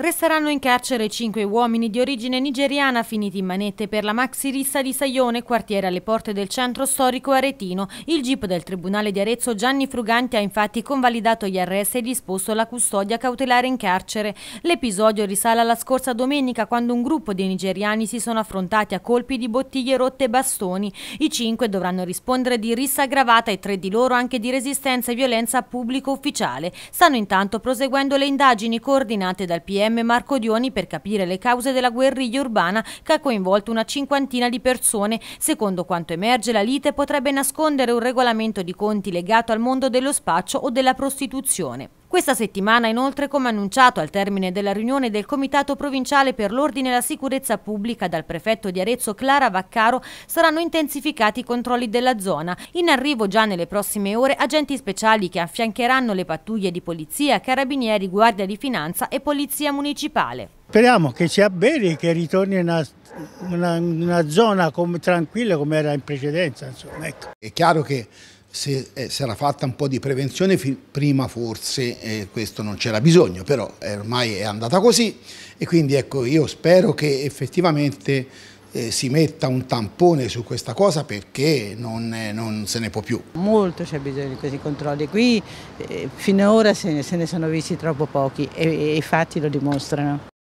Resteranno in carcere cinque uomini di origine nigeriana finiti in manette per la maxi rissa di Saione, quartiere alle porte del centro storico aretino. Il GIP del Tribunale di Arezzo Gianni Fruganti ha infatti convalidato gli arresti e disposto la custodia cautelare in carcere. L'episodio risale alla scorsa domenica quando un gruppo di nigeriani si sono affrontati a colpi di bottiglie rotte e bastoni. I cinque dovranno rispondere di rissa aggravata e tre di loro anche di resistenza e violenza pubblico ufficiale. Stanno intanto proseguendo le indagini coordinate dal PM PM Marco Dioni per capire le cause della guerriglia urbana che ha coinvolto una cinquantina di persone. Secondo quanto emerge, la lite potrebbe nascondere un regolamento di conti legato al mondo dello spaccio o della prostituzione. Questa settimana inoltre, come annunciato al termine della riunione del Comitato Provinciale per l'Ordine e la Sicurezza Pubblica dal prefetto di Arezzo Clara Vaccaro, saranno intensificati i controlli della zona. In arrivo già nelle prossime ore agenti speciali che affiancheranno le pattuglie di polizia, carabinieri, guardia di finanza e polizia municipale. Speriamo che sia bene e che ritorni una, una, una zona com, tranquilla come era in precedenza. Insomma, ecco. È chiaro che se eh, si era fatta un po' di prevenzione prima forse eh, questo non c'era bisogno, però eh, ormai è andata così e quindi ecco io spero che effettivamente eh, si metta un tampone su questa cosa perché non, eh, non se ne può più. Molto c'è bisogno di questi controlli, qui eh, finora se ne, se ne sono visti troppo pochi e i fatti lo dimostrano.